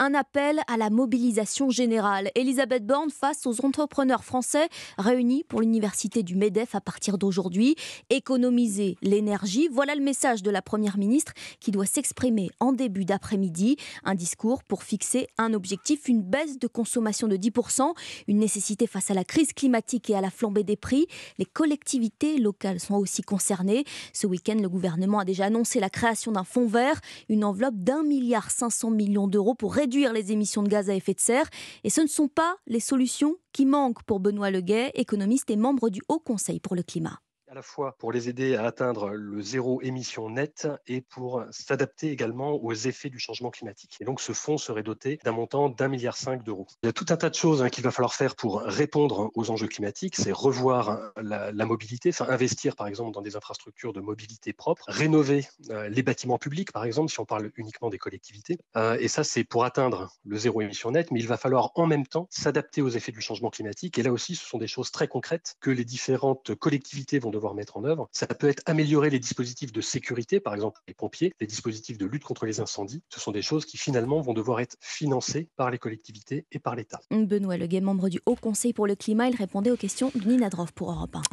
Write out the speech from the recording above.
un appel à la mobilisation générale. Elisabeth Borne face aux entrepreneurs français réunis pour l'université du MEDEF à partir d'aujourd'hui. Économiser l'énergie, voilà le message de la Première ministre qui doit s'exprimer en début d'après-midi. Un discours pour fixer un objectif, une baisse de consommation de 10%, une nécessité face à la crise climatique et à la flambée des prix. Les collectivités locales sont aussi concernées. Ce week-end, le gouvernement a déjà annoncé la création d'un fonds vert, une enveloppe d'un milliard 500 millions d'euros pour réduire les émissions de gaz à effet de serre. Et ce ne sont pas les solutions qui manquent pour Benoît Leguet, économiste et membre du Haut Conseil pour le climat la fois pour les aider à atteindre le zéro émission net et pour s'adapter également aux effets du changement climatique. Et donc ce fonds serait doté d'un montant d'un milliard cinq d'euros. Il y a tout un tas de choses hein, qu'il va falloir faire pour répondre aux enjeux climatiques, c'est revoir la, mobilité, enfin investir par exemple dans des infrastructures de mobilité propre, rénover euh, les bâtiments publics par exemple si on parle uniquement des collectivités. Euh, et ça c'est pour atteindre le zéro émission net, mais il va falloir en même temps s'adapter aux effets du changement climatique. Et là aussi ce sont des choses très concrètes que les différentes collectivités vont devoir mettre en œuvre. Ça peut être améliorer les dispositifs de sécurité, par exemple les pompiers, les dispositifs de lutte contre les incendies. Ce sont des choses qui finalement vont devoir être financées par les collectivités et par l'État. Benoît Leguet, membre du Haut Conseil pour le climat, il répondait aux questions de Nina Droff pour Europe 1.